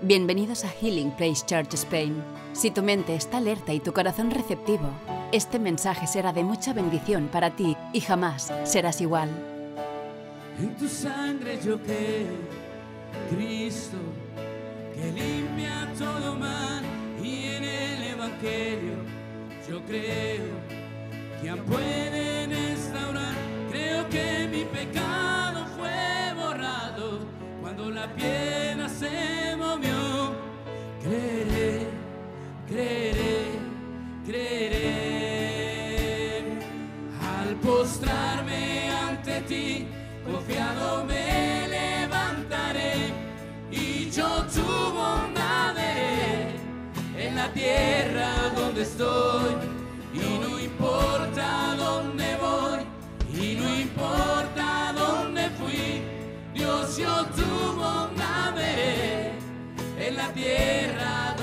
Bienvenidos a Healing Place Church Spain. Si tu mente está alerta y tu corazón receptivo, este mensaje será de mucha bendición para ti y jamás serás igual. En tu sangre yo creo, Cristo, que limpia todo mal y en el Evangelio yo creo que pueden restaurar. Creo que mi pecado fue borrado cuando la piedra se creeré, creeré. Al postrarme ante ti, confiado me levantaré y yo tu bondad veré en la tierra donde estoy. Y no importa dónde voy, y no importa dónde fui, Dios yo tu bondad veré en la tierra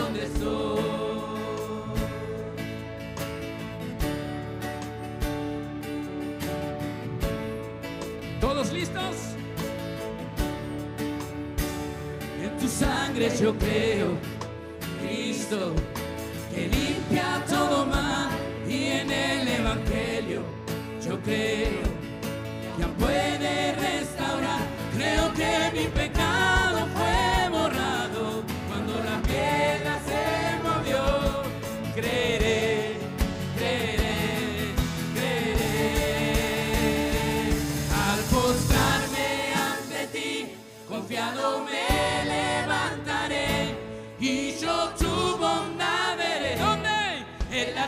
yo creo, Cristo, que limpia todo mal y en el Evangelio yo creo, que puede restaurar, creo que mi pecado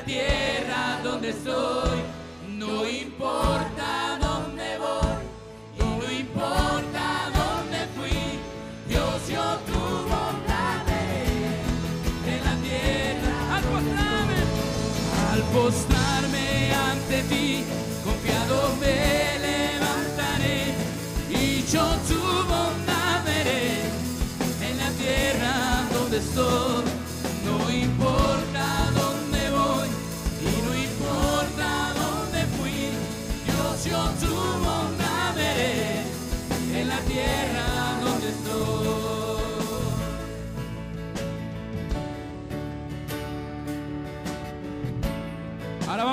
tierra donde estoy, no importa dónde voy, y no importa dónde fui, Dios yo tu bondad en la tierra al postrarme, al postrarme ante ti, confiado me levantaré y yo tu bondad veré en la tierra donde estoy.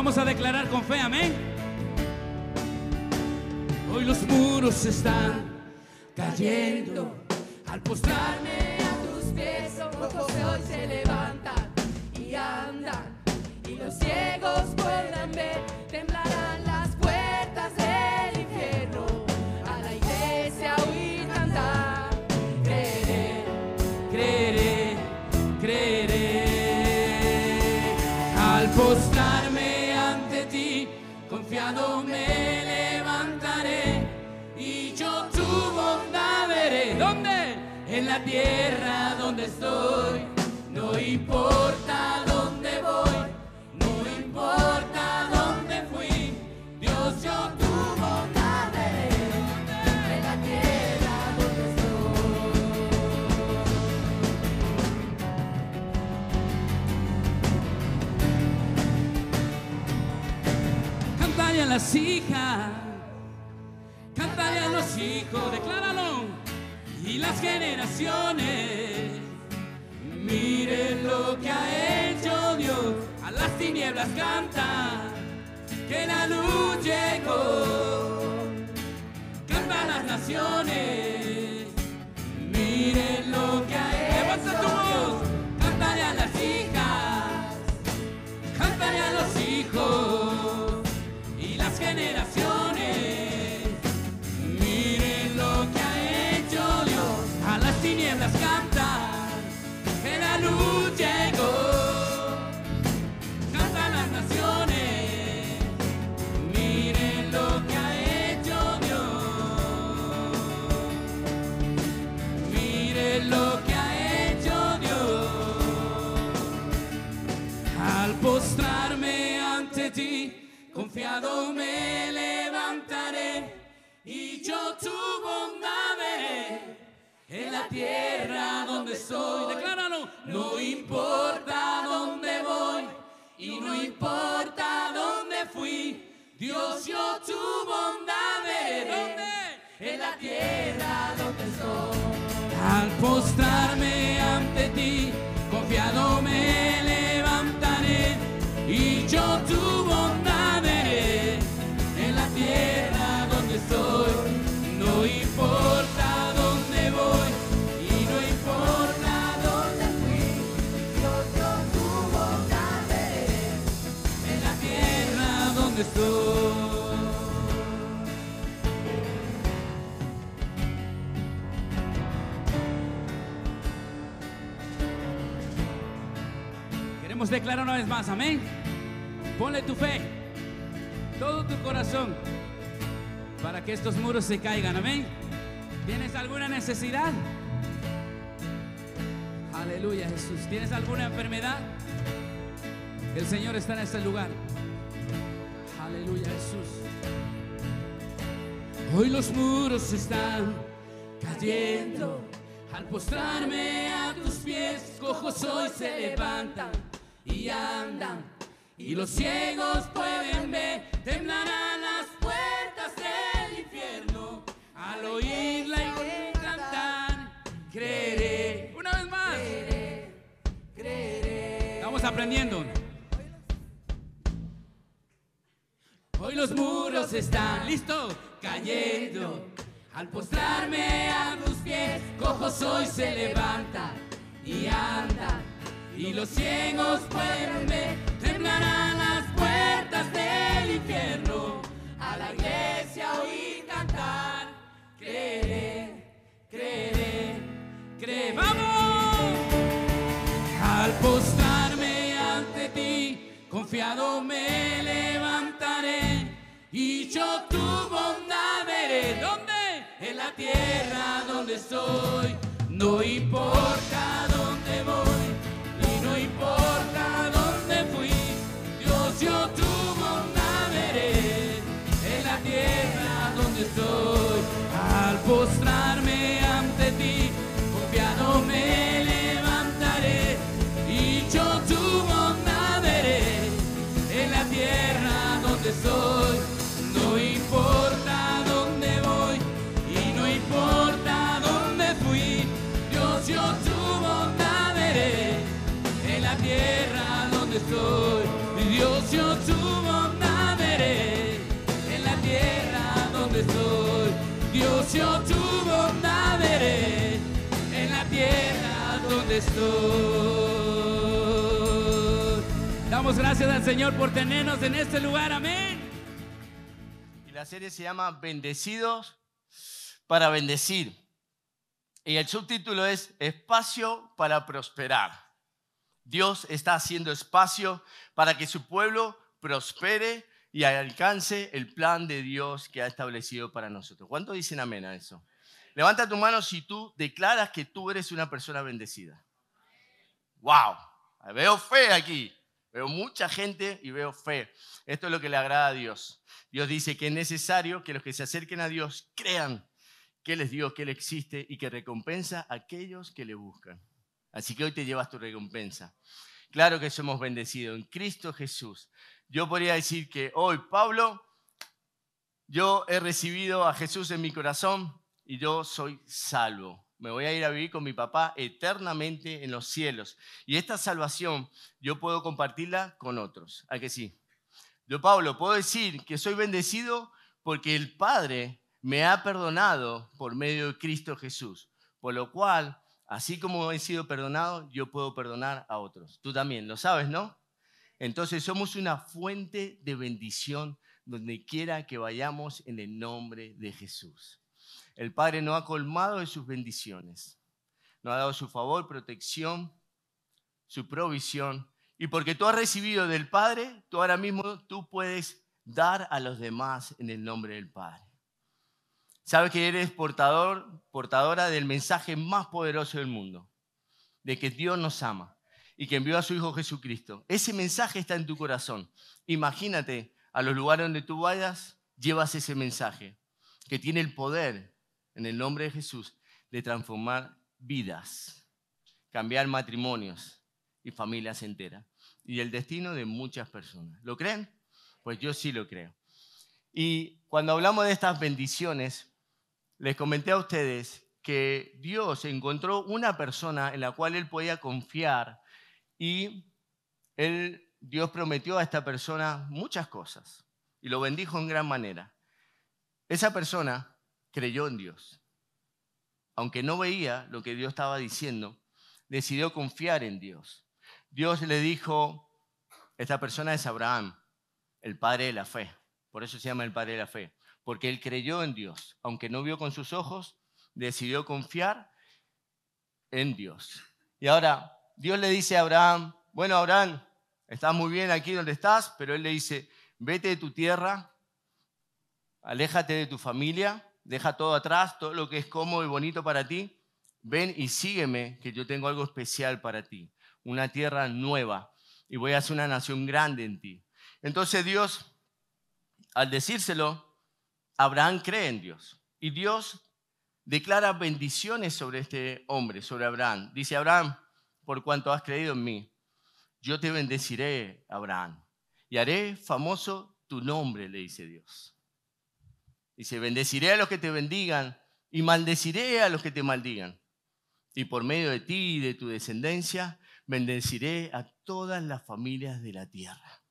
vamos a declarar con fe, amén. Hoy los muros están cayendo al postrarme a tus pies. Ojos hoy se levantan y andan y los ciegos. la tierra donde estoy, no importa dónde voy, no importa dónde fui, Dios yo tu bondad de la tierra donde estoy. Cantaré a las hijas, cantaré a los hijos, las generaciones. Miren lo que ha hecho Dios, a las tinieblas canta, que la luz llegó. Canta las naciones. me levantaré y yo tu bondad veré en la tierra donde soy. Decláralo. No importa dónde voy y no importa dónde fui, Dios yo tu bondad veré en la tierra donde soy. Al Queremos declarar una vez más, amén. Ponle tu fe, todo tu corazón, para que estos muros se caigan, amén. ¿Tienes alguna necesidad? Aleluya, Jesús. ¿Tienes alguna enfermedad? El Señor está en este lugar. Hoy los muros están cayendo. Al postrarme a tus pies, cojos hoy se levantan y andan. Y los ciegos pueden ver, temblarán las puertas del infierno. Al oírla y cantar, creeré. Una vez más. Creeré, creeré. Estamos aprendiendo. Hoy los muros están listos cayendo. Al postrarme a tus pies, Cojo soy, se levanta y anda Y los ciegos pueden ver, temblarán las puertas del infierno. A la iglesia oí cantar, creeré, creeré, creeré. Al postrarme ante ti, confiado me levantaré y yo tu bondad veré. ¿Dónde? En la tierra donde estoy, no importa. Damos gracias al Señor por tenernos en este lugar, amén. Y la serie se llama Bendecidos para bendecir. Y el subtítulo es Espacio para prosperar. Dios está haciendo espacio para que su pueblo prospere y alcance el plan de Dios que ha establecido para nosotros. ¿Cuánto dicen amén a eso? Levanta tu mano si tú declaras que tú eres una persona bendecida wow, veo fe aquí, veo mucha gente y veo fe. Esto es lo que le agrada a Dios. Dios dice que es necesario que los que se acerquen a Dios crean que Él es Dios, que Él existe y que recompensa a aquellos que le buscan. Así que hoy te llevas tu recompensa. Claro que somos bendecidos en Cristo Jesús. Yo podría decir que hoy, Pablo, yo he recibido a Jesús en mi corazón y yo soy salvo me voy a ir a vivir con mi papá eternamente en los cielos. Y esta salvación yo puedo compartirla con otros. ¿A que sí? Yo, Pablo, puedo decir que soy bendecido porque el Padre me ha perdonado por medio de Cristo Jesús. Por lo cual, así como he sido perdonado, yo puedo perdonar a otros. Tú también, lo sabes, ¿no? Entonces somos una fuente de bendición donde quiera que vayamos en el nombre de Jesús. El Padre nos ha colmado de sus bendiciones. Nos ha dado su favor, protección, su provisión. Y porque tú has recibido del Padre, tú ahora mismo tú puedes dar a los demás en el nombre del Padre. Sabes que eres portador, portadora del mensaje más poderoso del mundo, de que Dios nos ama y que envió a su Hijo Jesucristo. Ese mensaje está en tu corazón. Imagínate a los lugares donde tú vayas, llevas ese mensaje que tiene el poder en el nombre de Jesús, de transformar vidas, cambiar matrimonios y familias enteras y el destino de muchas personas. ¿Lo creen? Pues yo sí lo creo. Y cuando hablamos de estas bendiciones, les comenté a ustedes que Dios encontró una persona en la cual él podía confiar y él, Dios prometió a esta persona muchas cosas y lo bendijo en gran manera. Esa persona creyó en Dios. Aunque no veía lo que Dios estaba diciendo, decidió confiar en Dios. Dios le dijo, esta persona es Abraham, el padre de la fe. Por eso se llama el padre de la fe. Porque él creyó en Dios. Aunque no vio con sus ojos, decidió confiar en Dios. Y ahora Dios le dice a Abraham, bueno Abraham, estás muy bien aquí donde estás, pero él le dice, vete de tu tierra, aléjate de tu familia deja todo atrás, todo lo que es cómodo y bonito para ti, ven y sígueme, que yo tengo algo especial para ti, una tierra nueva, y voy a hacer una nación grande en ti. Entonces Dios, al decírselo, Abraham cree en Dios, y Dios declara bendiciones sobre este hombre, sobre Abraham. Dice, Abraham, por cuanto has creído en mí, yo te bendeciré, Abraham, y haré famoso tu nombre, le dice Dios. Dice, bendeciré a los que te bendigan y maldeciré a los que te maldigan. Y por medio de ti y de tu descendencia, bendeciré a todas las familias de la tierra.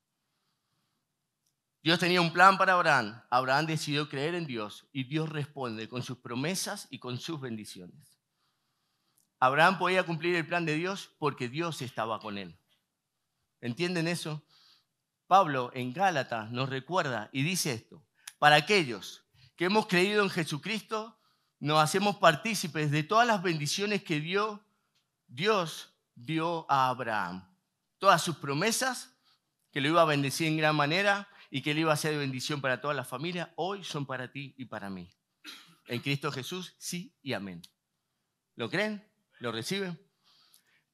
Dios tenía un plan para Abraham. Abraham decidió creer en Dios y Dios responde con sus promesas y con sus bendiciones. Abraham podía cumplir el plan de Dios porque Dios estaba con él. ¿Entienden eso? Pablo en Gálatas nos recuerda y dice esto, para aquellos que hemos creído en Jesucristo, nos hacemos partícipes de todas las bendiciones que dio, Dios dio a Abraham. Todas sus promesas, que lo iba a bendecir en gran manera y que le iba a ser bendición para toda la familia, hoy son para ti y para mí. En Cristo Jesús, sí y amén. ¿Lo creen? ¿Lo reciben?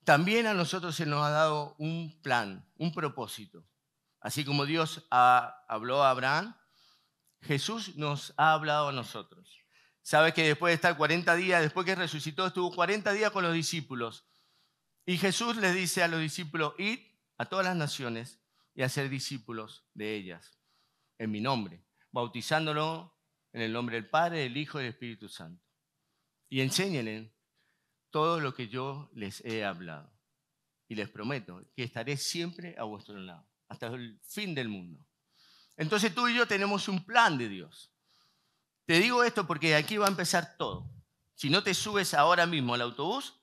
También a nosotros se nos ha dado un plan, un propósito. Así como Dios ah, habló a Abraham, Jesús nos ha hablado a nosotros. Sabes que después de estar 40 días, después que resucitó, estuvo 40 días con los discípulos. Y Jesús les dice a los discípulos, id a todas las naciones y hacer discípulos de ellas, en mi nombre, bautizándolo en el nombre del Padre, del Hijo y del Espíritu Santo. Y enséñenle todo lo que yo les he hablado. Y les prometo que estaré siempre a vuestro lado, hasta el fin del mundo. Entonces tú y yo tenemos un plan de Dios. Te digo esto porque aquí va a empezar todo. Si no te subes ahora mismo al autobús,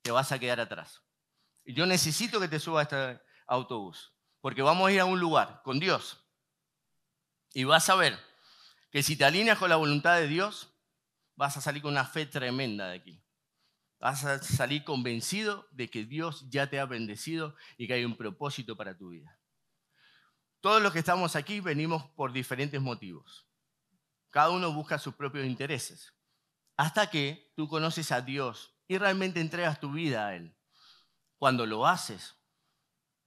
te vas a quedar atrás. Yo necesito que te subas a este autobús, porque vamos a ir a un lugar con Dios. Y vas a ver que si te alineas con la voluntad de Dios, vas a salir con una fe tremenda de aquí. Vas a salir convencido de que Dios ya te ha bendecido y que hay un propósito para tu vida. Todos los que estamos aquí venimos por diferentes motivos. Cada uno busca sus propios intereses. Hasta que tú conoces a Dios y realmente entregas tu vida a Él. Cuando lo haces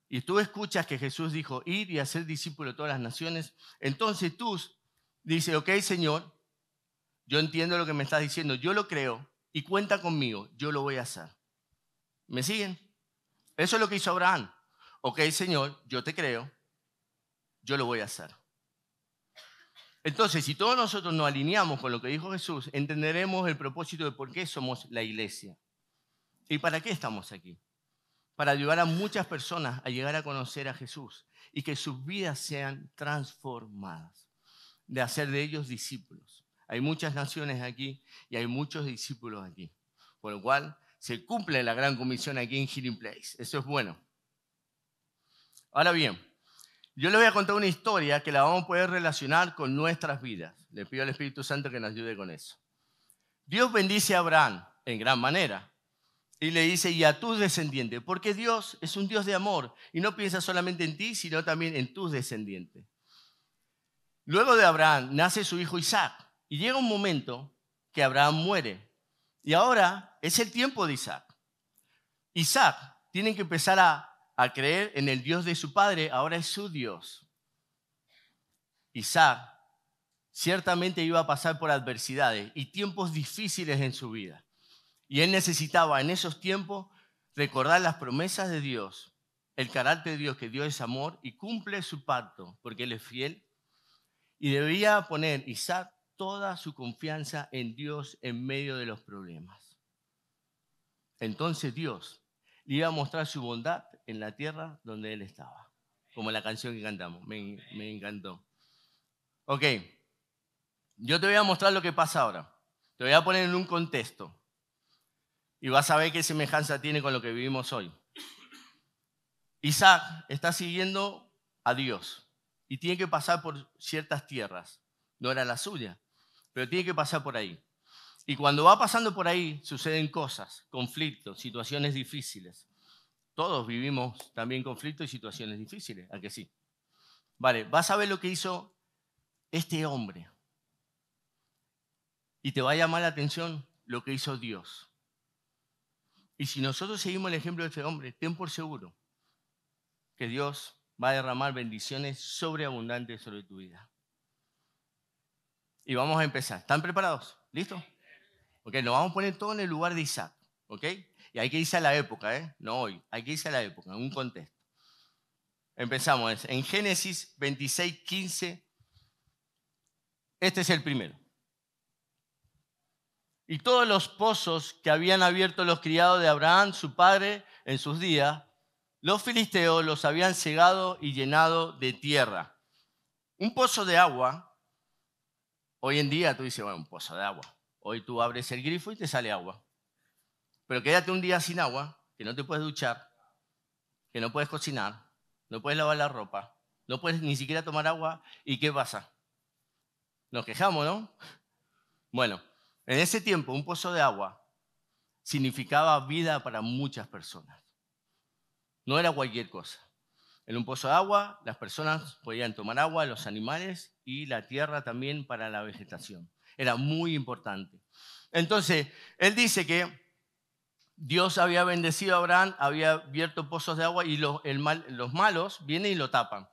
y tú escuchas que Jesús dijo, ir y hacer discípulo de todas las naciones, entonces tú dices, ok Señor, yo entiendo lo que me estás diciendo, yo lo creo y cuenta conmigo, yo lo voy a hacer. ¿Me siguen? Eso es lo que hizo Abraham. Ok Señor, yo te creo, yo lo voy a hacer. Entonces, si todos nosotros nos alineamos con lo que dijo Jesús, entenderemos el propósito de por qué somos la iglesia. ¿Y para qué estamos aquí? Para ayudar a muchas personas a llegar a conocer a Jesús y que sus vidas sean transformadas, de hacer de ellos discípulos. Hay muchas naciones aquí y hay muchos discípulos aquí, por lo cual se cumple la gran comisión aquí en Healing Place. Eso es bueno. Ahora bien, yo les voy a contar una historia que la vamos a poder relacionar con nuestras vidas. Le pido al Espíritu Santo que nos ayude con eso. Dios bendice a Abraham en gran manera y le dice, y a tus descendientes, porque Dios es un Dios de amor y no piensa solamente en ti, sino también en tus descendientes. Luego de Abraham nace su hijo Isaac y llega un momento que Abraham muere. Y ahora es el tiempo de Isaac. Isaac tiene que empezar a a creer en el Dios de su padre, ahora es su Dios. Isaac ciertamente iba a pasar por adversidades y tiempos difíciles en su vida. Y él necesitaba en esos tiempos recordar las promesas de Dios, el carácter de Dios que Dios es amor y cumple su pacto porque él es fiel. Y debía poner Isaac toda su confianza en Dios en medio de los problemas. Entonces Dios le iba a mostrar su bondad en la tierra donde él estaba. Como la canción que cantamos, me, me encantó. Ok, yo te voy a mostrar lo que pasa ahora. Te voy a poner en un contexto y vas a ver qué semejanza tiene con lo que vivimos hoy. Isaac está siguiendo a Dios y tiene que pasar por ciertas tierras. No era la suya, pero tiene que pasar por ahí. Y cuando va pasando por ahí, suceden cosas, conflictos, situaciones difíciles. Todos vivimos también conflictos y situaciones difíciles, ¿a que sí? Vale, vas a ver lo que hizo este hombre. Y te va a llamar la atención lo que hizo Dios. Y si nosotros seguimos el ejemplo de este hombre, ten por seguro que Dios va a derramar bendiciones sobreabundantes sobre tu vida. Y vamos a empezar. ¿Están preparados? ¿Listo? Ok, nos vamos a poner todo en el lugar de Isaac. ¿Ok? Y hay que irse a la época, ¿eh? No hoy, hay que irse a la época, en un contexto. Empezamos en Génesis 26, 15. Este es el primero. Y todos los pozos que habían abierto los criados de Abraham, su padre, en sus días, los filisteos los habían cegado y llenado de tierra. Un pozo de agua, hoy en día tú dices, bueno, un pozo de agua. Hoy tú abres el grifo y te sale agua. Pero quédate un día sin agua, que no te puedes duchar, que no puedes cocinar, no puedes lavar la ropa, no puedes ni siquiera tomar agua, ¿y qué pasa? Nos quejamos, ¿no? Bueno, en ese tiempo un pozo de agua significaba vida para muchas personas. No era cualquier cosa. En un pozo de agua las personas podían tomar agua, los animales y la tierra también para la vegetación. Era muy importante. Entonces, él dice que Dios había bendecido a Abraham, había abierto pozos de agua y los, malos vienen y lo tapan.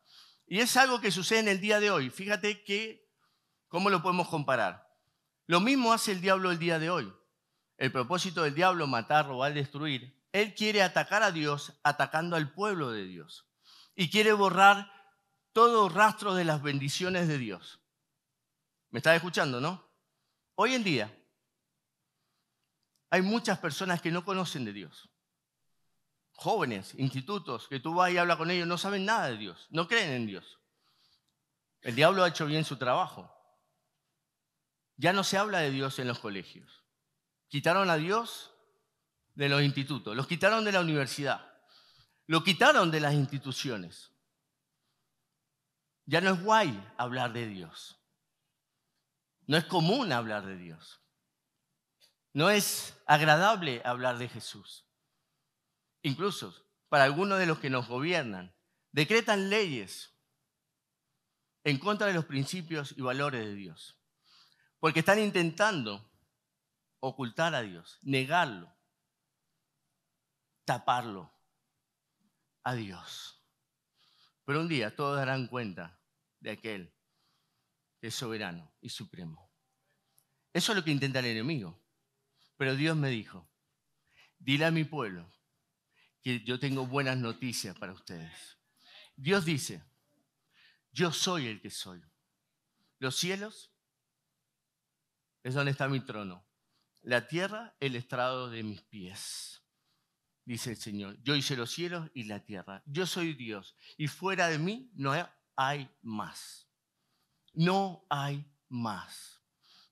Y es algo que sucede en el día de hoy. Fíjate que, ¿cómo lo podemos comparar? Lo mismo hace el diablo el día de hoy. El propósito del diablo, matar, robar, destruir. Él quiere atacar a Dios atacando al pueblo de Dios. Y quiere borrar todo rastro de las bendiciones de Dios. ¿Me estás escuchando, no? Hoy en día, hay muchas personas que no conocen de Dios. Jóvenes, institutos, que tú vas y hablas con ellos, no saben nada de Dios, no creen en Dios. El diablo ha hecho bien su trabajo. Ya no se habla de Dios en los colegios. Quitaron a Dios de los institutos, los quitaron de la universidad, lo quitaron de las instituciones. Ya no es guay hablar de Dios. No es común hablar de Dios. No es agradable hablar de Jesús. Incluso para algunos de los que nos gobiernan, decretan leyes en contra de los principios y valores de Dios. Porque están intentando ocultar a Dios, negarlo, taparlo a Dios. Pero un día todos darán cuenta de aquel que es soberano y supremo. Eso es lo que intenta el enemigo. Pero Dios me dijo, dile a mi pueblo que yo tengo buenas noticias para ustedes. Dios dice, yo soy el que soy. Los cielos es donde está mi trono. La tierra, el estrado de mis pies. Dice el Señor, yo hice los cielos y la tierra. Yo soy Dios y fuera de mí no hay más. No hay más.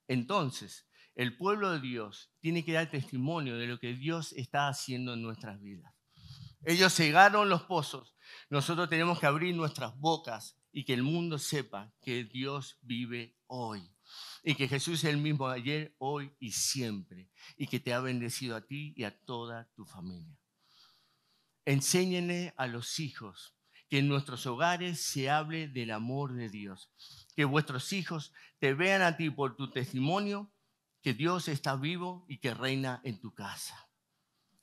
Entonces, el pueblo de Dios tiene que dar testimonio de lo que Dios está haciendo en nuestras vidas. Ellos cegaron los pozos. Nosotros tenemos que abrir nuestras bocas y que el mundo sepa que Dios vive hoy y que Jesús es el mismo ayer, hoy y siempre y que te ha bendecido a ti y a toda tu familia. Enséñenle a los hijos que en nuestros hogares se hable del amor de Dios, que vuestros hijos te vean a ti por tu testimonio que Dios está vivo y que reina en tu casa.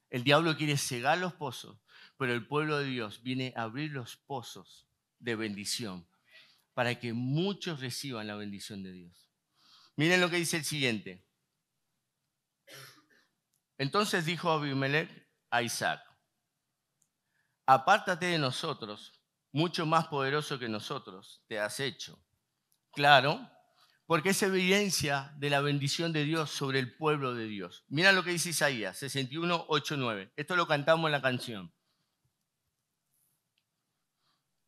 El diablo quiere cegar los pozos, pero el pueblo de Dios viene a abrir los pozos de bendición para que muchos reciban la bendición de Dios. Miren lo que dice el siguiente. Entonces dijo Abimelech a Isaac, apártate de nosotros, mucho más poderoso que nosotros te has hecho. Claro, porque es evidencia de la bendición de Dios sobre el pueblo de Dios. Mira lo que dice Isaías 61, 8, 9. Esto lo cantamos en la canción.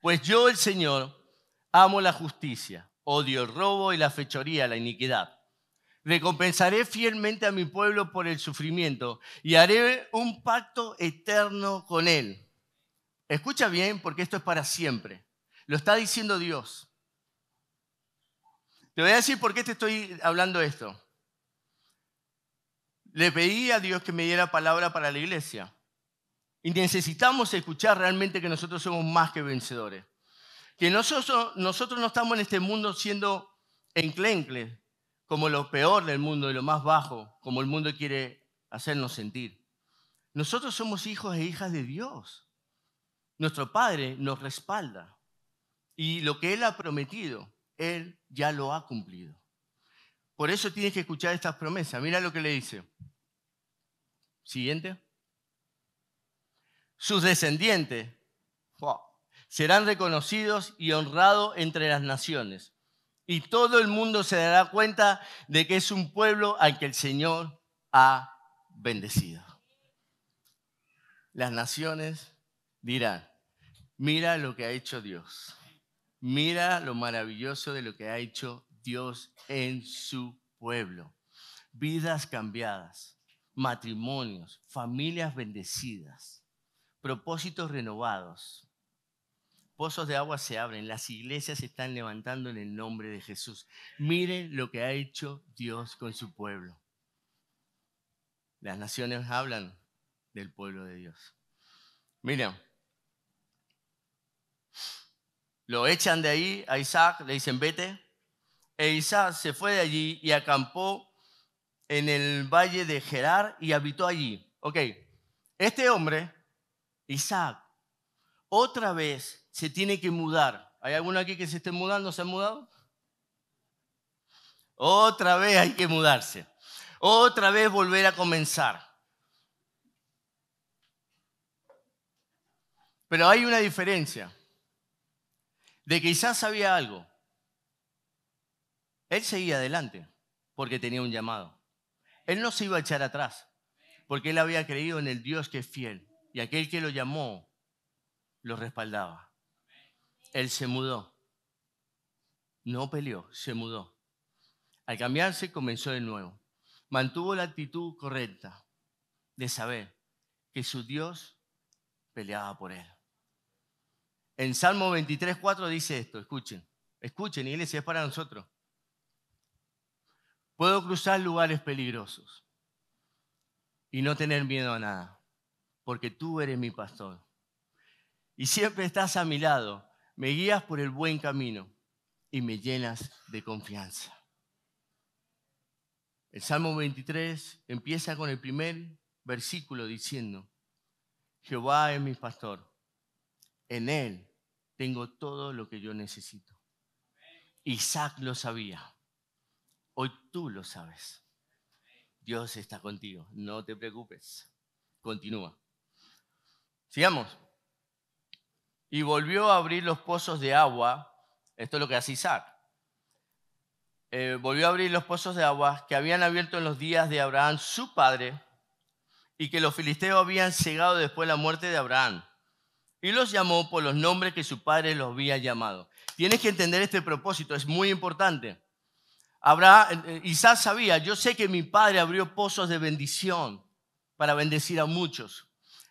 Pues yo, el Señor, amo la justicia, odio el robo y la fechoría, la iniquidad. Recompensaré fielmente a mi pueblo por el sufrimiento y haré un pacto eterno con él. Escucha bien, porque esto es para siempre. Lo está diciendo Dios. Te voy a decir por qué te estoy hablando esto. Le pedí a Dios que me diera palabra para la iglesia. Y necesitamos escuchar realmente que nosotros somos más que vencedores. Que nosotros, nosotros no estamos en este mundo siendo enclencles, como lo peor del mundo y lo más bajo, como el mundo quiere hacernos sentir. Nosotros somos hijos e hijas de Dios. Nuestro Padre nos respalda. Y lo que Él ha prometido, él ya lo ha cumplido. Por eso tienes que escuchar estas promesas. Mira lo que le dice. Siguiente. Sus descendientes serán reconocidos y honrados entre las naciones. Y todo el mundo se dará cuenta de que es un pueblo al que el Señor ha bendecido. Las naciones dirán, mira lo que ha hecho Dios. Mira lo maravilloso de lo que ha hecho Dios en su pueblo. Vidas cambiadas, matrimonios, familias bendecidas, propósitos renovados. Pozos de agua se abren, las iglesias se están levantando en el nombre de Jesús. Miren lo que ha hecho Dios con su pueblo. Las naciones hablan del pueblo de Dios. Miren, lo echan de ahí a Isaac, le dicen vete. E Isaac se fue de allí y acampó en el valle de Gerar y habitó allí. Ok, este hombre, Isaac, otra vez se tiene que mudar. ¿Hay alguno aquí que se esté mudando? ¿Se ha mudado? Otra vez hay que mudarse. Otra vez volver a comenzar. Pero hay una diferencia de que quizás sabía algo. Él seguía adelante porque tenía un llamado. Él no se iba a echar atrás porque él había creído en el Dios que es fiel y aquel que lo llamó lo respaldaba. Él se mudó. No peleó, se mudó. Al cambiarse comenzó de nuevo. Mantuvo la actitud correcta de saber que su Dios peleaba por él. En Salmo 23, 4 dice esto, escuchen, escuchen, iglesia, es para nosotros. Puedo cruzar lugares peligrosos y no tener miedo a nada, porque tú eres mi pastor. Y siempre estás a mi lado, me guías por el buen camino y me llenas de confianza. El Salmo 23 empieza con el primer versículo diciendo, Jehová es mi pastor, en él tengo todo lo que yo necesito. Isaac lo sabía. Hoy tú lo sabes. Dios está contigo. No te preocupes. Continúa. Sigamos. Y volvió a abrir los pozos de agua. Esto es lo que hace Isaac. Eh, volvió a abrir los pozos de agua que habían abierto en los días de Abraham, su padre, y que los filisteos habían cegado después de la muerte de Abraham y los llamó por los nombres que su padre los había llamado. Tienes que entender este propósito, es muy importante. Eh, eh, Isaac sabía, yo sé que mi padre abrió pozos de bendición para bendecir a muchos.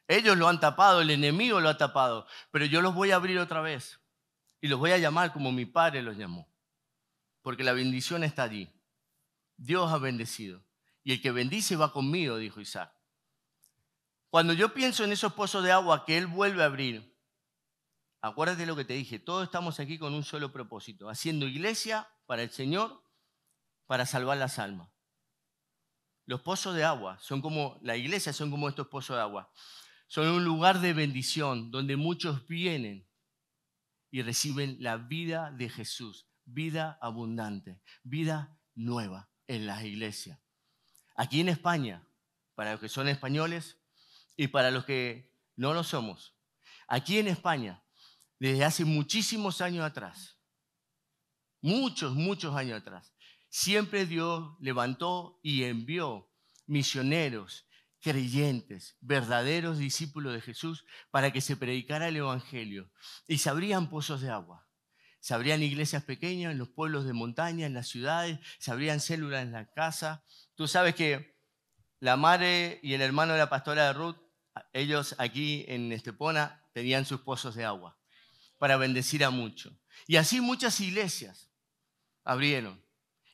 Ellos lo han tapado, el enemigo lo ha tapado, pero yo los voy a abrir otra vez y los voy a llamar como mi padre los llamó, porque la bendición está allí. Dios ha bendecido y el que bendice va conmigo, dijo Isaac. Cuando yo pienso en esos pozos de agua que Él vuelve a abrir, acuérdate lo que te dije, todos estamos aquí con un solo propósito, haciendo iglesia para el Señor, para salvar las almas. Los pozos de agua son como, la iglesia son como estos pozos de agua. Son un lugar de bendición donde muchos vienen y reciben la vida de Jesús, vida abundante, vida nueva en las iglesias. Aquí en España, para los que son españoles, y para los que no lo somos. Aquí en España, desde hace muchísimos años atrás, muchos, muchos años atrás, siempre Dios levantó y envió misioneros, creyentes, verdaderos discípulos de Jesús para que se predicara el Evangelio y se abrían pozos de agua. Se abrían iglesias pequeñas en los pueblos de montaña, en las ciudades, se abrían células en la casa. Tú sabes que la madre y el hermano de la pastora de Ruth ellos aquí en Estepona tenían sus pozos de agua para bendecir a muchos. Y así muchas iglesias abrieron.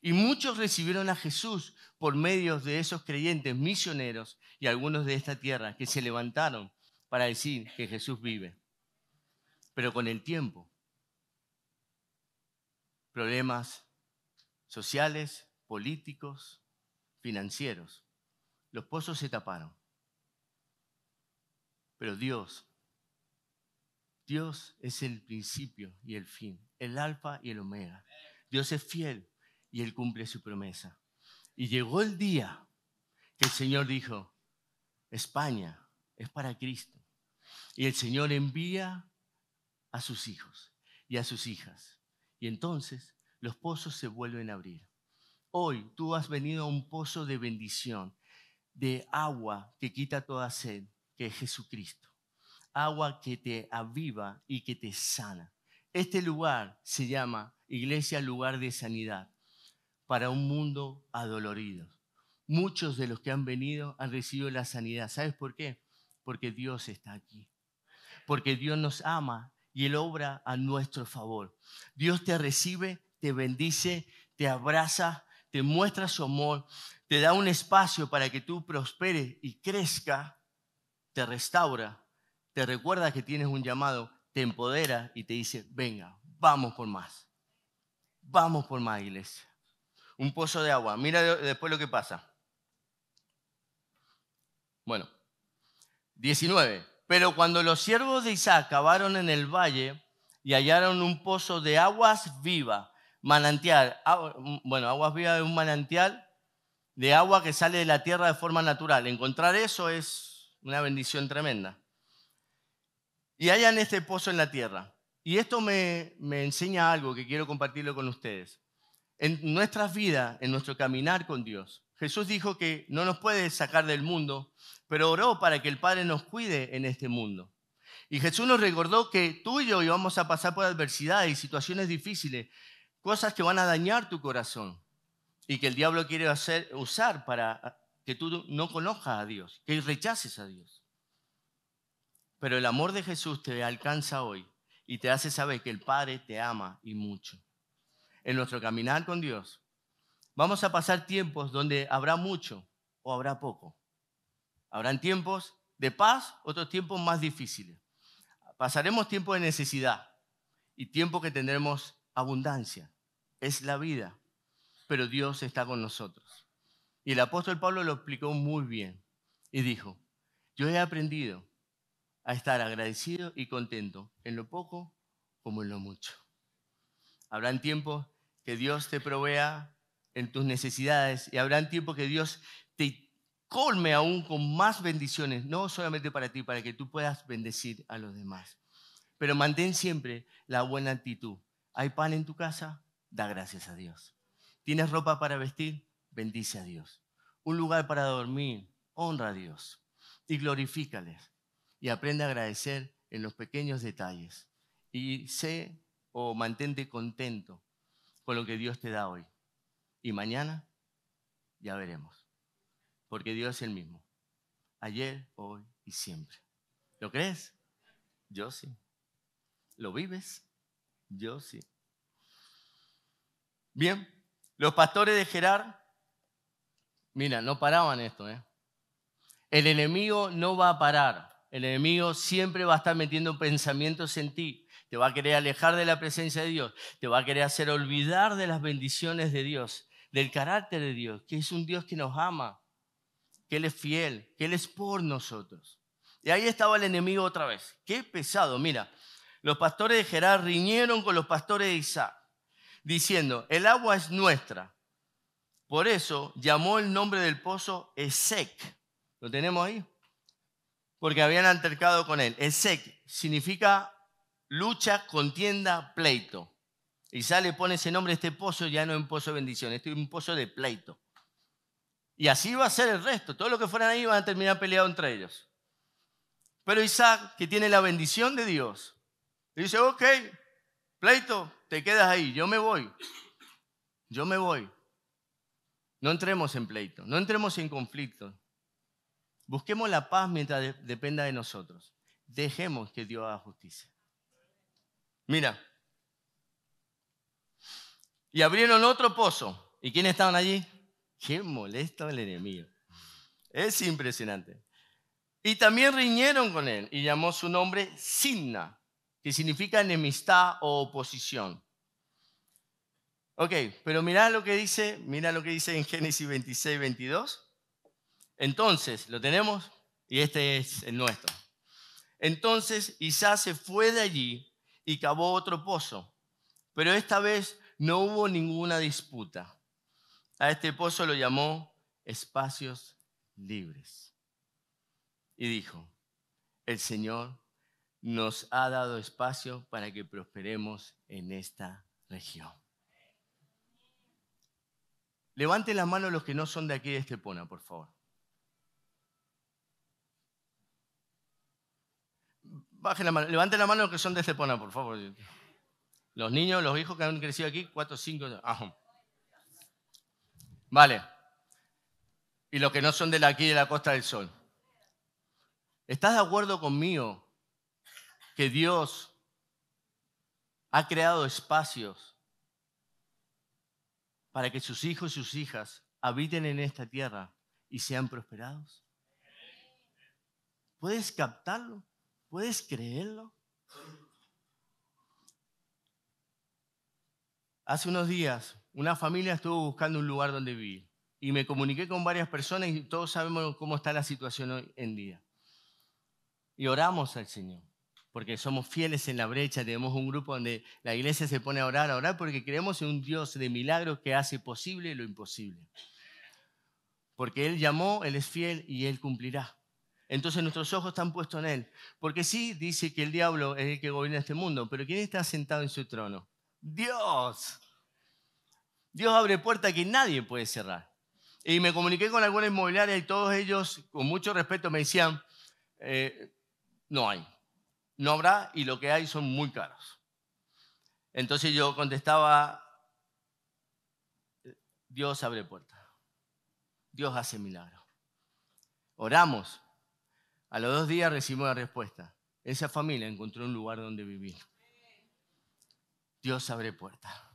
Y muchos recibieron a Jesús por medio de esos creyentes misioneros y algunos de esta tierra que se levantaron para decir que Jesús vive. Pero con el tiempo, problemas sociales, políticos, financieros, los pozos se taparon. Pero Dios, Dios es el principio y el fin, el alfa y el omega. Dios es fiel y Él cumple su promesa. Y llegó el día que el Señor dijo, España es para Cristo. Y el Señor envía a sus hijos y a sus hijas. Y entonces los pozos se vuelven a abrir. Hoy tú has venido a un pozo de bendición, de agua que quita toda sed, que es Jesucristo. Agua que te aviva y que te sana. Este lugar se llama Iglesia Lugar de Sanidad para un mundo adolorido. Muchos de los que han venido han recibido la sanidad. ¿Sabes por qué? Porque Dios está aquí. Porque Dios nos ama y Él obra a nuestro favor. Dios te recibe, te bendice, te abraza, te muestra su amor, te da un espacio para que tú prosperes y crezca te restaura, te recuerda que tienes un llamado, te empodera y te dice, venga, vamos por más. Vamos por más, iglesia. Un pozo de agua. Mira después lo que pasa. Bueno, 19. Pero cuando los siervos de Isaac acabaron en el valle y hallaron un pozo de aguas vivas, manantial, ah, bueno, aguas vivas es un manantial de agua que sale de la tierra de forma natural. Encontrar eso es una bendición tremenda. Y hayan este pozo en la tierra. Y esto me, enseña algo que quiero compartirlo con ustedes. En nuestras vidas, en nuestro caminar con Dios, Jesús dijo que no nos puede sacar del mundo, pero oró para que el Padre nos cuide en este mundo. Y Jesús nos recordó que tú y yo íbamos a pasar por adversidades y situaciones difíciles, cosas que van a dañar tu corazón y que el diablo quiere hacer, usar para que tú no conozcas a Dios, que rechaces a Dios. Pero el amor de Jesús te alcanza hoy y te hace saber que el Padre te ama y mucho. En nuestro caminar con Dios, vamos a pasar tiempos donde habrá mucho o habrá poco. Habrán tiempos de paz, otros tiempos más difíciles. Pasaremos tiempo de necesidad y tiempo que tendremos abundancia. Es la vida, pero Dios está con nosotros. Y el apóstol Pablo lo explicó muy bien y dijo, yo he aprendido a estar agradecido y contento en lo poco como en lo mucho. Habrán tiempos que Dios te provea en tus necesidades y habrán tiempos que Dios te colme aún con más bendiciones, no solamente para ti, para que tú puedas bendecir a los demás. Pero mantén siempre la buena actitud. ¿Hay pan en tu casa? Da gracias a Dios. ¿Tienes ropa para vestir? bendice a Dios. Un lugar para dormir, honra a Dios y glorifícales. Y aprende a agradecer en los pequeños detalles. Y sé o mantente contento con lo que Dios te da hoy. Y mañana ya veremos. Porque Dios es el mismo. Ayer, hoy y siempre. ¿Lo crees? Yo sí. ¿Lo vives? Yo sí. Bien, los pastores de Gerard... Mira, no paraban esto. ¿eh? El enemigo no va a parar. El enemigo siempre va a estar metiendo pensamientos en ti. Te va a querer alejar de la presencia de Dios. Te va a querer hacer olvidar de las bendiciones de Dios, del carácter de Dios, que es un Dios que nos ama, que Él es fiel, que Él es por nosotros. Y ahí estaba el enemigo otra vez. Qué pesado, mira. Los pastores de Gerar riñeron con los pastores de Isaac, diciendo, el agua es nuestra, por eso llamó el nombre del pozo Esec. ¿Lo tenemos ahí? Porque habían altercado con él. Ezek significa lucha, contienda, pleito. Isaac le pone ese nombre a este pozo, ya no es un pozo de bendición, este es un pozo de pleito. Y así va a ser el resto. Todos los que fueran ahí van a terminar peleados entre ellos. Pero Isaac, que tiene la bendición de Dios, dice, ok, pleito, te quedas ahí, yo me voy. Yo me voy. No entremos en pleito, no entremos en conflicto. Busquemos la paz mientras dependa de nosotros. Dejemos que Dios haga justicia. Mira. Y abrieron otro pozo. ¿Y quiénes estaban allí? Qué molesto el enemigo. Es impresionante. Y también riñeron con él y llamó su nombre Sinna, que significa enemistad o oposición. Ok, pero mirá lo que dice, mira lo que dice en Génesis 26, 22. Entonces, ¿lo tenemos? Y este es el nuestro. Entonces Isaac se fue de allí y cavó otro pozo, pero esta vez no hubo ninguna disputa. A este pozo lo llamó espacios libres. Y dijo, el Señor nos ha dado espacio para que prosperemos en esta región. Levanten las manos los que no son de aquí de Estepona, por favor. Bajen la mano. Levanten la mano los que son de Estepona, por favor. Los niños, los hijos que han crecido aquí, cuatro, cinco. Ah. Vale. Y los que no son de aquí de la Costa del Sol. ¿Estás de acuerdo conmigo que Dios ha creado espacios para que sus hijos y sus hijas habiten en esta tierra y sean prosperados? ¿Puedes captarlo? ¿Puedes creerlo? Hace unos días, una familia estuvo buscando un lugar donde vivir y me comuniqué con varias personas y todos sabemos cómo está la situación hoy en día. Y oramos al Señor porque somos fieles en la brecha, tenemos un grupo donde la iglesia se pone a orar, a orar, porque creemos en un Dios de milagros que hace posible lo imposible. Porque Él llamó, Él es fiel y Él cumplirá. Entonces nuestros ojos están puestos en Él. Porque sí dice que el diablo es el que gobierna este mundo, pero ¿quién está sentado en su trono? Dios. Dios abre puertas que nadie puede cerrar. Y me comuniqué con algunas inmobiliarias y todos ellos, con mucho respeto, me decían, eh, no hay no habrá y lo que hay son muy caros. Entonces yo contestaba, Dios abre puerta. Dios hace milagros. Oramos, a los dos días recibimos la respuesta. Esa familia encontró un lugar donde vivir. Dios abre puerta.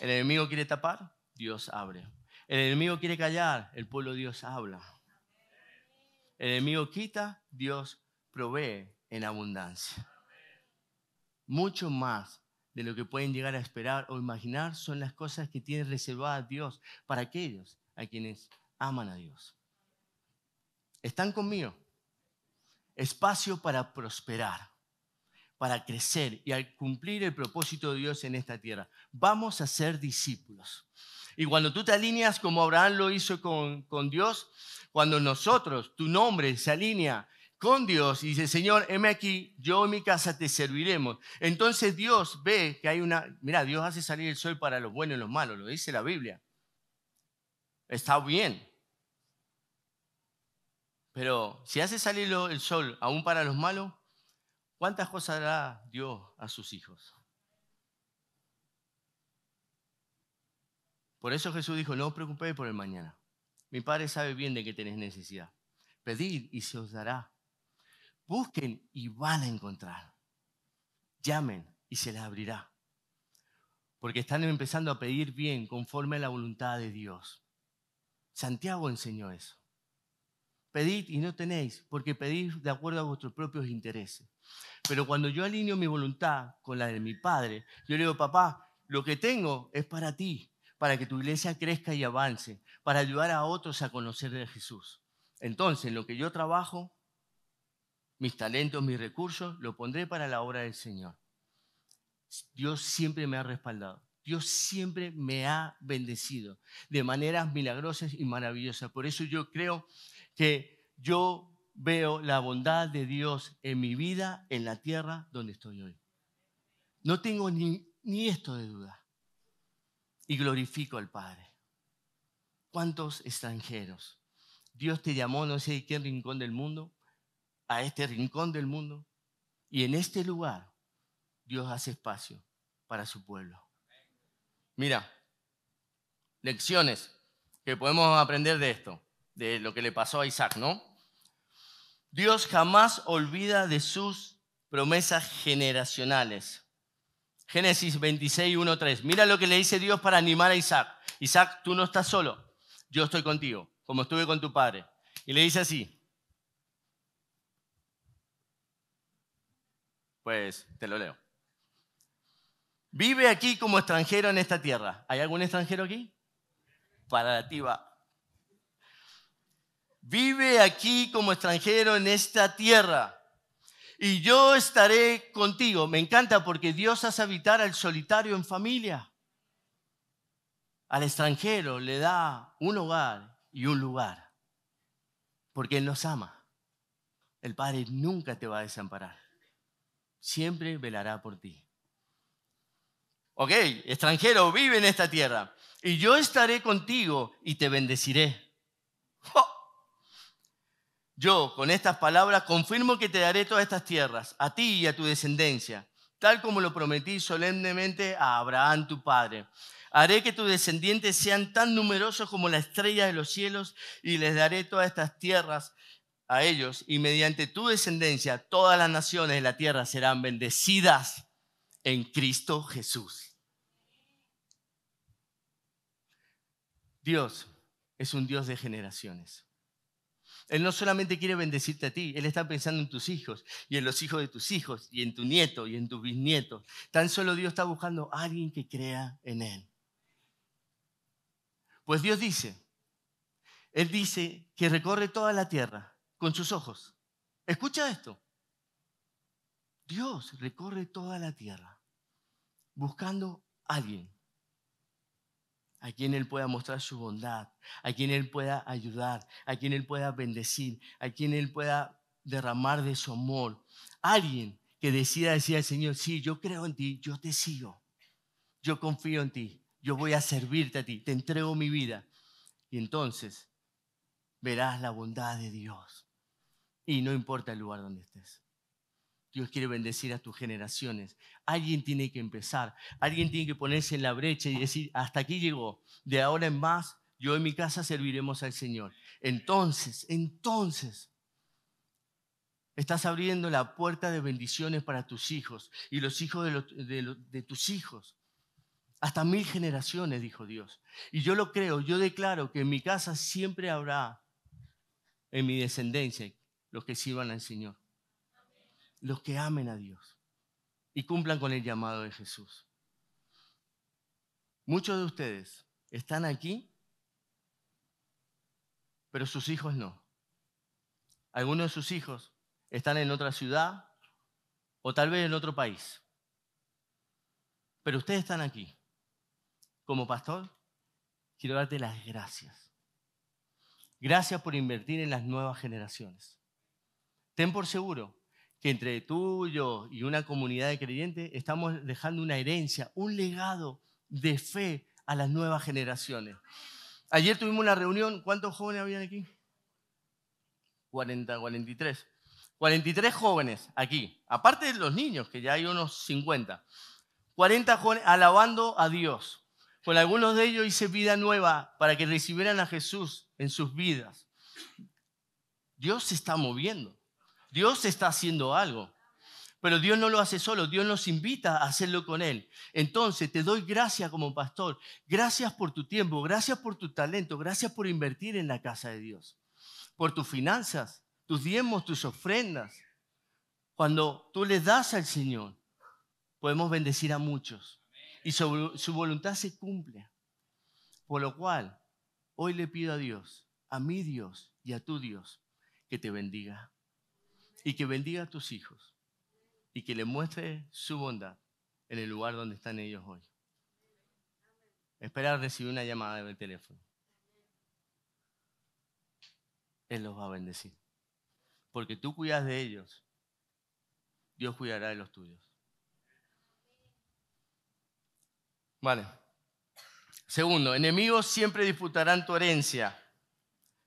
El enemigo quiere tapar, Dios abre. El enemigo quiere callar, el pueblo Dios habla. El enemigo quita, Dios provee en abundancia. Mucho más de lo que pueden llegar a esperar o imaginar son las cosas que tiene reservadas Dios para aquellos a quienes aman a Dios. ¿Están conmigo? Espacio para prosperar, para crecer y al cumplir el propósito de Dios en esta tierra. Vamos a ser discípulos. Y cuando tú te alineas como Abraham lo hizo con, con Dios, cuando nosotros, tu nombre se alinea con Dios y dice, Señor, heme aquí, yo en mi casa te serviremos. Entonces Dios ve que hay una, mira, Dios hace salir el sol para los buenos y los malos, lo dice la Biblia. Está bien. Pero si hace salir el sol aún para los malos, ¿cuántas cosas hará Dios a sus hijos? Por eso Jesús dijo, no os preocupéis por el mañana. Mi Padre sabe bien de qué tenéis necesidad. Pedid y se os dará Busquen y van a encontrar. Llamen y se les abrirá. Porque están empezando a pedir bien conforme a la voluntad de Dios. Santiago enseñó eso. Pedid y no tenéis, porque pedís de acuerdo a vuestros propios intereses. Pero cuando yo alineo mi voluntad con la de mi Padre, yo le digo, papá, lo que tengo es para ti, para que tu iglesia crezca y avance, para ayudar a otros a conocer de Jesús. Entonces, lo que yo trabajo, mis talentos, mis recursos, lo pondré para la obra del Señor. Dios siempre me ha respaldado. Dios siempre me ha bendecido de maneras milagrosas y maravillosas. Por eso yo creo que yo veo la bondad de Dios en mi vida, en la tierra donde estoy hoy. No tengo ni, esto de duda. Y glorifico al Padre. ¿Cuántos extranjeros? Dios te llamó, no sé de qué rincón del mundo, a este rincón del mundo. Y en este lugar Dios hace espacio para su pueblo. Mira, lecciones que podemos aprender de esto, de lo que le pasó a Isaac, ¿no? Dios jamás olvida de sus promesas generacionales. Génesis 26, 1, 3. Mira lo que le dice Dios para animar a Isaac. Isaac, tú no estás solo, yo estoy contigo, como estuve con tu padre. Y le dice así, Pues te lo leo. Vive aquí como extranjero en esta tierra. ¿Hay algún extranjero aquí? Para ti va. Vive aquí como extranjero en esta tierra. Y yo estaré contigo. Me encanta porque Dios hace habitar al solitario en familia. Al extranjero le da un hogar y un lugar. Porque Él nos ama. El Padre nunca te va a desamparar siempre velará por ti. Ok, extranjero, vive en esta tierra. Y yo estaré contigo y te bendeciré. Yo con estas palabras confirmo que te daré todas estas tierras, a ti y a tu descendencia, tal como lo prometí solemnemente a Abraham tu padre. Haré que tus descendientes sean tan numerosos como la estrella de los cielos y les daré todas estas tierras a ellos y mediante tu descendencia todas las naciones de la tierra serán bendecidas en Cristo Jesús. Dios es un Dios de generaciones. Él no solamente quiere bendecirte a ti, Él está pensando en tus hijos y en los hijos de tus hijos y en tu nieto y en tu bisnieto Tan solo Dios está buscando a alguien que crea en Él. Pues Dios dice, Él dice que recorre toda la tierra con sus ojos. Escucha esto. Dios recorre toda la tierra buscando a alguien a quien Él pueda mostrar su bondad, a quien Él pueda ayudar, a quien Él pueda bendecir, a quien Él pueda derramar de su amor. Alguien que decida decir al Señor, sí, yo creo en ti, yo te sigo, yo confío en ti, yo voy a servirte a ti, te entrego mi vida. Y entonces verás la bondad de Dios. Y no importa el lugar donde estés. Dios quiere bendecir a tus generaciones. Alguien tiene que empezar. Alguien tiene que ponerse en la brecha y decir, hasta aquí llegó. De ahora en más, yo en mi casa serviremos al Señor. Entonces, entonces, Estás abriendo la puerta de bendiciones para tus hijos y los hijos de, tus hijos. Hasta mil generaciones, dijo Dios. Y yo lo creo, yo declaro que en mi casa siempre habrá, en mi descendencia, los que sirvan al Señor, los que amen a Dios y cumplan con el llamado de Jesús. Muchos de ustedes están aquí, pero sus hijos no. Algunos de sus hijos están en otra ciudad o tal vez en otro país. Pero ustedes están aquí. Como pastor, quiero darte las gracias. Gracias por invertir en las nuevas generaciones. Ten por seguro que entre tú y yo y una comunidad de creyentes estamos dejando una herencia, un legado de fe a las nuevas generaciones. Ayer tuvimos una reunión, ¿cuántos jóvenes habían aquí? 40, 43. 43 jóvenes aquí, aparte de los niños, que ya hay unos 50. 40 jóvenes alabando a Dios. Con algunos de ellos hice vida nueva para que recibieran a Jesús en sus vidas. Dios se está moviendo. Dios está haciendo algo. Pero Dios no lo hace solo, Dios nos invita a hacerlo con Él. Entonces te doy gracias como pastor, gracias por tu tiempo, gracias por tu talento, gracias por invertir en la casa de Dios, por tus finanzas, tus diezmos, tus ofrendas. Cuando tú le das al Señor, podemos bendecir a muchos y su, su voluntad se cumple. Por lo cual, hoy le pido a Dios, a mi Dios y a tu Dios, que te bendiga y que bendiga a tus hijos y que le muestre su bondad en el lugar donde están ellos hoy. Esperar recibir una llamada del teléfono. Él los va a bendecir. Porque tú cuidas de ellos, Dios cuidará de los tuyos. Vale. Segundo, enemigos siempre disputarán tu herencia.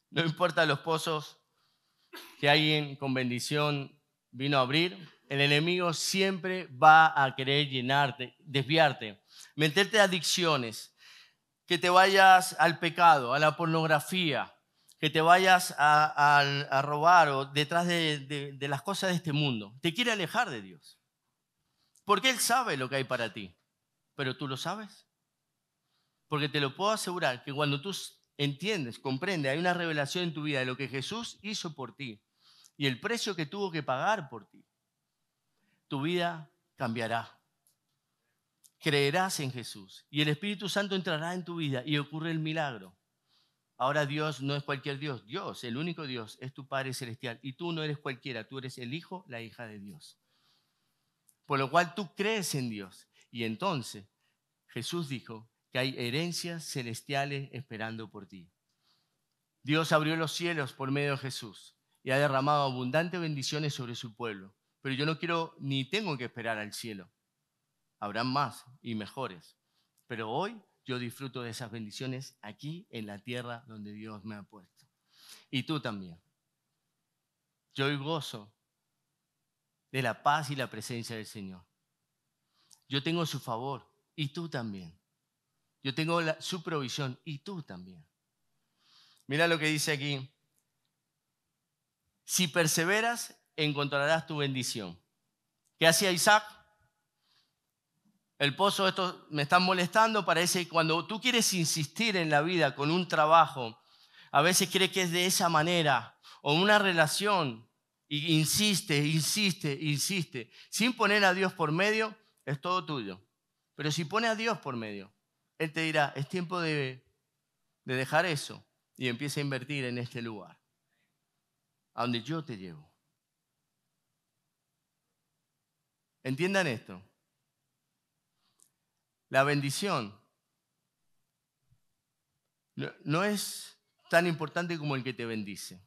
No importa los pozos que alguien con bendición vino a abrir, el enemigo siempre va a querer llenarte, desviarte, meterte adicciones, que te vayas al pecado, a la pornografía, que te vayas a, robar o detrás de las cosas de este mundo. Te quiere alejar de Dios. Porque Él sabe lo que hay para ti, pero tú lo sabes. Porque te lo puedo asegurar que cuando tú entiendes, comprende, hay una revelación en tu vida de lo que Jesús hizo por ti y el precio que tuvo que pagar por ti. Tu vida cambiará. Creerás en Jesús y el Espíritu Santo entrará en tu vida y ocurre el milagro. Ahora Dios no es cualquier Dios, Dios, el único Dios, es tu Padre Celestial y tú no eres cualquiera, tú eres el Hijo, la hija de Dios. Por lo cual tú crees en Dios y entonces Jesús dijo, que hay herencias celestiales esperando por ti. Dios abrió los cielos por medio de Jesús y ha derramado abundantes bendiciones sobre su pueblo. Pero yo no quiero ni tengo que esperar al cielo. Habrán más y mejores. Pero hoy yo disfruto de esas bendiciones aquí en la tierra donde Dios me ha puesto. Y tú también. Yo hoy gozo de la paz y la presencia del Señor. Yo tengo su favor y tú también. Yo tengo su provisión y tú también. Mira lo que dice aquí. Si perseveras, encontrarás tu bendición. ¿Qué hacía Isaac? El pozo, esto me están molestando, parece cuando tú quieres insistir en la vida con un trabajo, a veces crees que es de esa manera, o una relación, y insiste, insiste, insiste, sin poner a Dios por medio, es todo tuyo. Pero si pone a Dios por medio, él te dirá, es tiempo de, dejar eso y empieza a invertir en este lugar, a donde yo te llevo. Entiendan esto. La bendición no, no es tan importante como el que te bendice.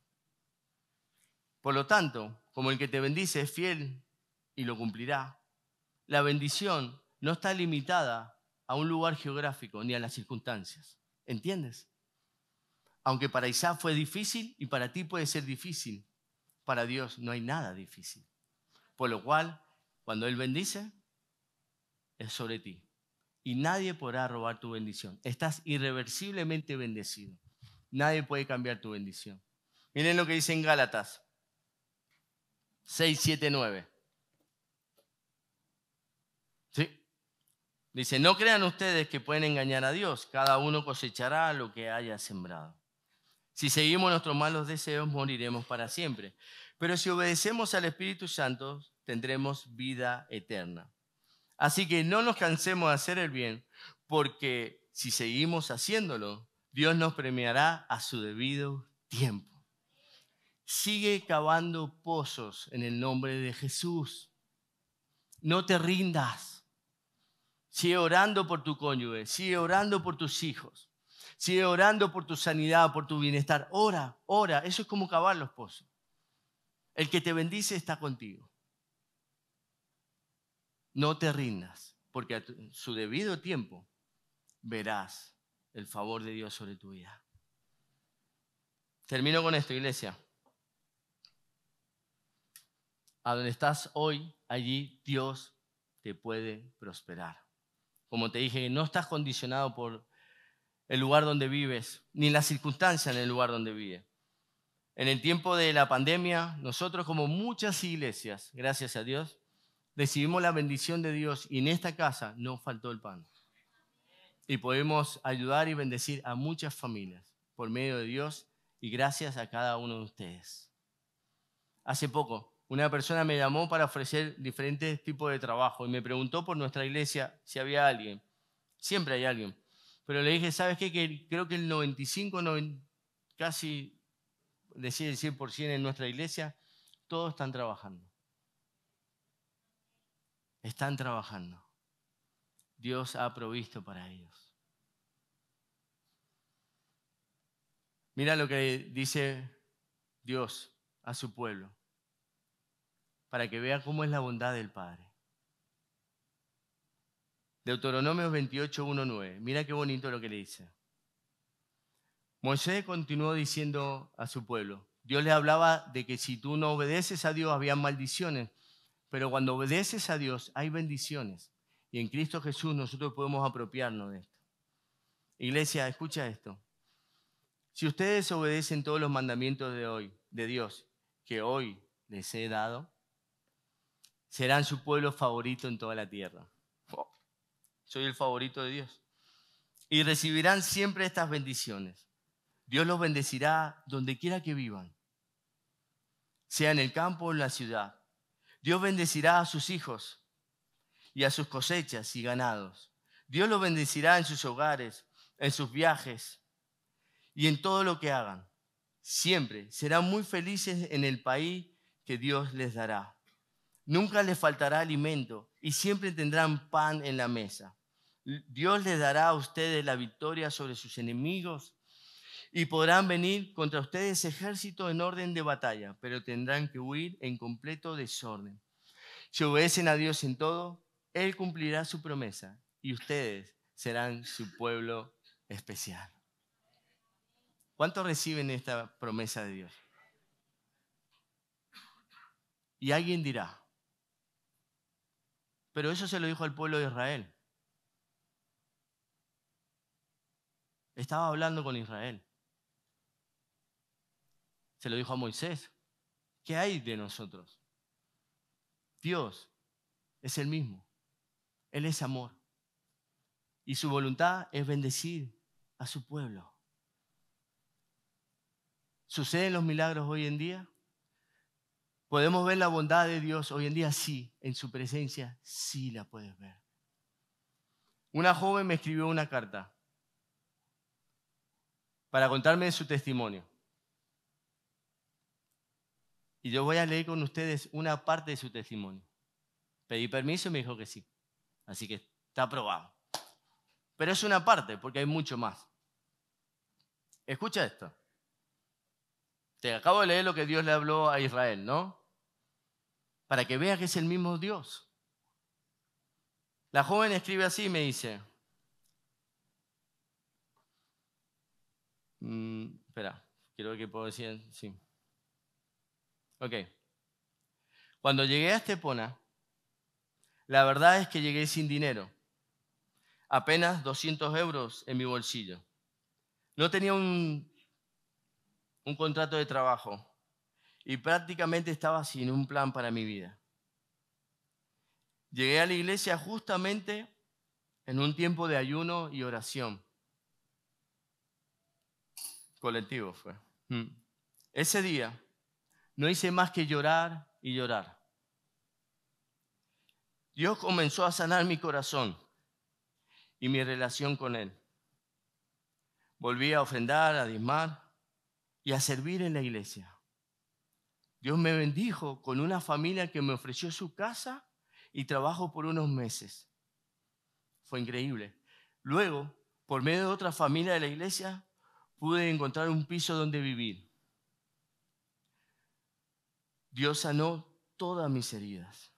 Por lo tanto, como el que te bendice es fiel y lo cumplirá, la bendición no está limitada a un lugar geográfico ni a las circunstancias. ¿Entiendes? Aunque para Isaac fue difícil y para ti puede ser difícil, para Dios no hay nada difícil. Por lo cual, cuando Él bendice, es sobre ti. Y nadie podrá robar tu bendición. Estás irreversiblemente bendecido. Nadie puede cambiar tu bendición. Miren lo que dice en Gálatas 6, 7, 9. Dice, no crean ustedes que pueden engañar a Dios, cada uno cosechará lo que haya sembrado. Si seguimos nuestros malos deseos, moriremos para siempre. Pero si obedecemos al Espíritu Santo, tendremos vida eterna. Así que no nos cansemos de hacer el bien, porque si seguimos haciéndolo, Dios nos premiará a su debido tiempo. Sigue cavando pozos en el nombre de Jesús. No te rindas. Sigue orando por tu cónyuge, sigue orando por tus hijos, sigue orando por tu sanidad, por tu bienestar. Ora, ora. Eso es como cavar los pozos. El que te bendice está contigo. No te rindas, porque a su debido tiempo verás el favor de Dios sobre tu vida. Termino con esto, iglesia. A donde estás hoy, allí Dios te puede prosperar. Como te dije, no estás condicionado por el lugar donde vives, ni las circunstancias en el lugar donde vives. En el tiempo de la pandemia, nosotros como muchas iglesias, gracias a Dios, recibimos la bendición de Dios y en esta casa no faltó el pan. Y podemos ayudar y bendecir a muchas familias por medio de Dios y gracias a cada uno de ustedes. Hace poco una persona me llamó para ofrecer diferentes tipos de trabajo y me preguntó por nuestra iglesia si había alguien. Siempre hay alguien. Pero le dije, ¿sabes qué? Que creo que el 95, casi decir el 100% en nuestra iglesia, todos están trabajando. Están trabajando. Dios ha provisto para ellos. Mira lo que dice Dios a su pueblo para que vea cómo es la bondad del Padre. Deuteronomio 28, 1, 9. Mira qué bonito lo que le dice. Moisés continuó diciendo a su pueblo, Dios le hablaba de que si tú no obedeces a Dios había maldiciones, pero cuando obedeces a Dios hay bendiciones. Y en Cristo Jesús nosotros podemos apropiarnos de esto. Iglesia, escucha esto. Si ustedes obedecen todos los mandamientos de hoy, de Dios, que hoy les he dado, serán su pueblo favorito en toda la tierra. soy el favorito de Dios. Y recibirán siempre estas bendiciones. Dios los bendecirá donde quiera que vivan, sea en el campo o en la ciudad. Dios bendecirá a sus hijos y a sus cosechas y ganados. Dios los bendecirá en sus hogares, en sus viajes y en todo lo que hagan. Siempre serán muy felices en el país que Dios les dará. Nunca les faltará alimento y siempre tendrán pan en la mesa. Dios les dará a ustedes la victoria sobre sus enemigos y podrán venir contra ustedes ejército en orden de batalla, pero tendrán que huir en completo desorden. Si obedecen a Dios en todo, Él cumplirá su promesa y ustedes serán su pueblo especial. ¿Cuántos reciben esta promesa de Dios? Y alguien dirá, pero eso se lo dijo al pueblo de Israel. Estaba hablando con Israel. Se lo dijo a Moisés. ¿Qué hay de nosotros? Dios es el mismo. Él es amor. Y su voluntad es bendecir a su pueblo. ¿Suceden los milagros hoy en día? ¿Podemos ver la bondad de Dios hoy en día? Sí, en su presencia sí la puedes ver. Una joven me escribió una carta para contarme su testimonio. Y yo voy a leer con ustedes una parte de su testimonio. Pedí permiso y me dijo que sí. Así que está aprobado. Pero es una parte, porque hay mucho más. Escucha esto. Te acabo de leer lo que Dios le habló a Israel, ¿no? para que vea que es el mismo Dios. La joven escribe así, me dice. Mm, espera, creo que puedo decir, sí. Ok. Cuando llegué a Estepona, la verdad es que llegué sin dinero, apenas 200 euros en mi bolsillo. No tenía un, un contrato de trabajo, y prácticamente estaba sin un plan para mi vida. Llegué a la iglesia justamente en un tiempo de ayuno y oración. Colectivo fue. Mm. Ese día no hice más que llorar y llorar. Dios comenzó a sanar mi corazón y mi relación con Él. Volví a ofrendar, a dismar y a servir en la iglesia. Dios me bendijo con una familia que me ofreció su casa y trabajo por unos meses. Fue increíble. Luego, por medio de otra familia de la iglesia, pude encontrar un piso donde vivir. Dios sanó todas mis heridas.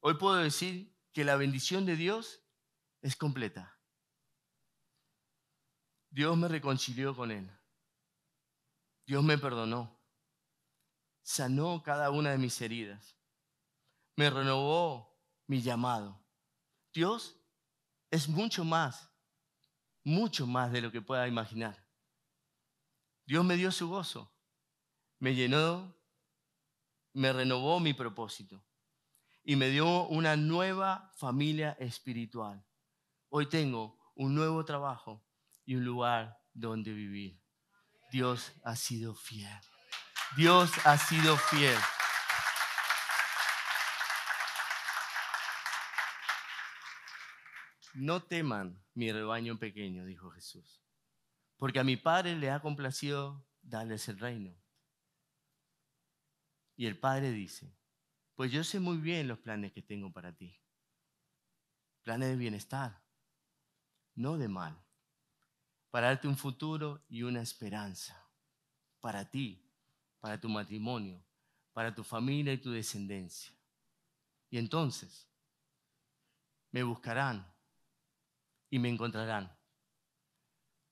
Hoy puedo decir que la bendición de Dios es completa. Dios me reconcilió con Él. Dios me perdonó sanó cada una de mis heridas, me renovó mi llamado. Dios es mucho más, mucho más de lo que pueda imaginar. Dios me dio su gozo, me llenó, me renovó mi propósito y me dio una nueva familia espiritual. Hoy tengo un nuevo trabajo y un lugar donde vivir. Dios ha sido fiel. Dios ha sido fiel. No teman mi rebaño pequeño, dijo Jesús, porque a mi Padre le ha complacido darles el reino. Y el Padre dice, pues yo sé muy bien los planes que tengo para ti. Planes de bienestar, no de mal. Para darte un futuro y una esperanza. Para ti, para tu matrimonio, para tu familia y tu descendencia. Y entonces me buscarán y me encontrarán,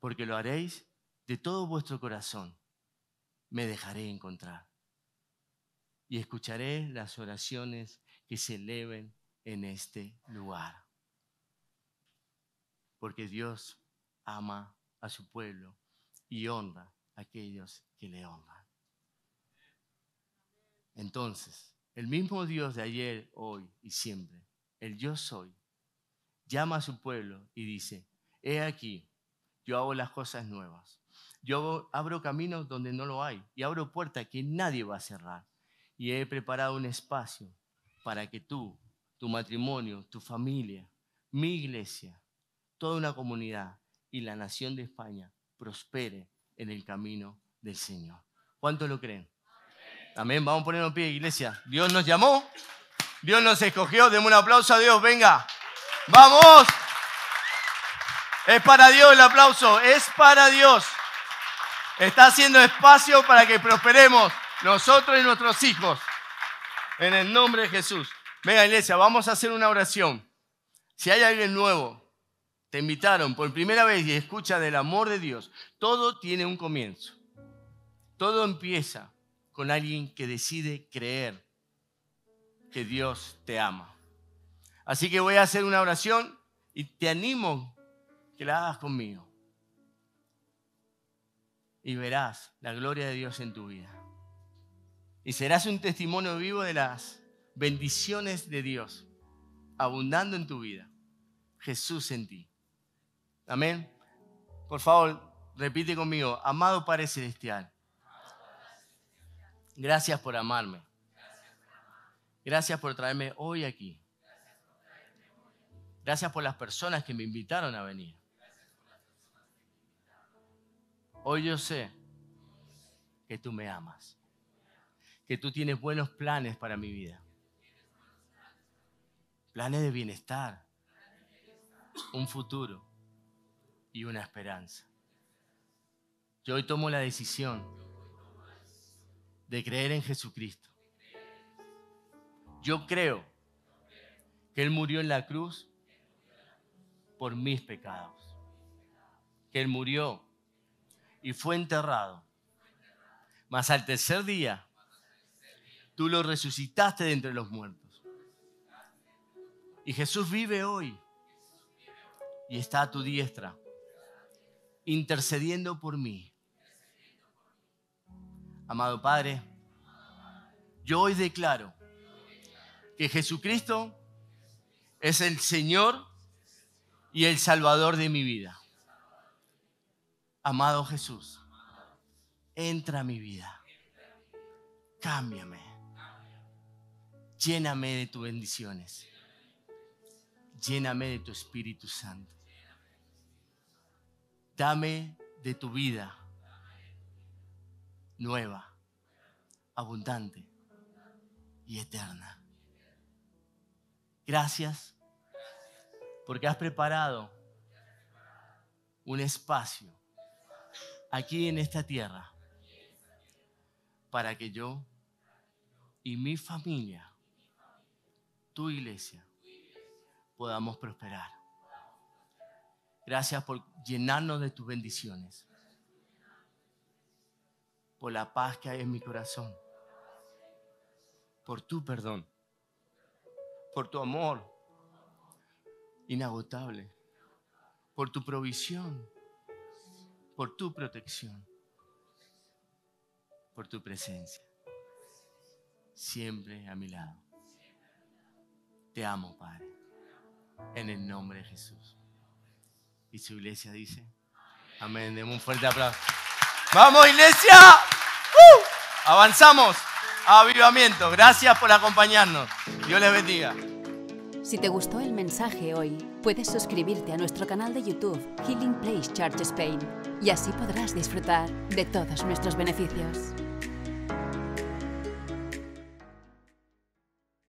porque lo haréis de todo vuestro corazón. Me dejaré encontrar y escucharé las oraciones que se eleven en este lugar. Porque Dios ama a su pueblo y honra a aquellos que le honran. Entonces, el mismo Dios de ayer, hoy y siempre, el yo soy, llama a su pueblo y dice, he aquí, yo hago las cosas nuevas. Yo abro caminos donde no lo hay y abro puertas que nadie va a cerrar. Y he preparado un espacio para que tú, tu matrimonio, tu familia, mi iglesia, toda una comunidad y la nación de España prospere en el camino del Señor. ¿Cuántos lo creen? Amén. Vamos a ponernos en pie, iglesia. Dios nos llamó. Dios nos escogió. Demos un aplauso a Dios. Venga. Vamos. Es para Dios el aplauso. Es para Dios. Está haciendo espacio para que prosperemos nosotros y nuestros hijos. En el nombre de Jesús. Venga, iglesia, vamos a hacer una oración. Si hay alguien nuevo, te invitaron por primera vez y escucha del amor de Dios, todo tiene un comienzo. Todo empieza con alguien que decide creer que Dios te ama. Así que voy a hacer una oración y te animo que la hagas conmigo. Y verás la gloria de Dios en tu vida. Y serás un testimonio vivo de las bendiciones de Dios, abundando en tu vida. Jesús en ti. Amén. Por favor, repite conmigo, amado Padre Celestial Gracias por amarme. Gracias por traerme hoy aquí. Gracias por las personas que me invitaron a venir. Hoy yo sé que tú me amas, que tú tienes buenos planes para mi vida. Planes de bienestar, un futuro y una esperanza. Yo hoy tomo la decisión de creer en Jesucristo. Yo creo que Él murió en la cruz por mis pecados. Que Él murió y fue enterrado. Mas al tercer día, tú lo resucitaste de entre los muertos. Y Jesús vive hoy y está a tu diestra, intercediendo por mí Amado Padre, yo hoy declaro que Jesucristo es el Señor y el Salvador de mi vida. Amado Jesús, entra a mi vida, cámbiame, lléname de tus bendiciones, lléname de tu Espíritu Santo, dame de tu vida nueva, abundante y eterna. Gracias porque has preparado un espacio aquí en esta tierra para que yo y mi familia, tu iglesia, podamos prosperar. Gracias por llenarnos de tus bendiciones por la paz que hay en mi corazón, por tu perdón, por tu amor inagotable, por tu provisión, por tu protección, por tu presencia, siempre a mi lado. Te amo, Padre, en el nombre de Jesús. Y su iglesia dice, amén. Demos un fuerte aplauso. Vamos, iglesia. ¡Uh! Avanzamos. Avivamiento. Gracias por acompañarnos. Dios les bendiga. Si te gustó el mensaje hoy, puedes suscribirte a nuestro canal de YouTube Healing Place Church Spain y así podrás disfrutar de todos nuestros beneficios.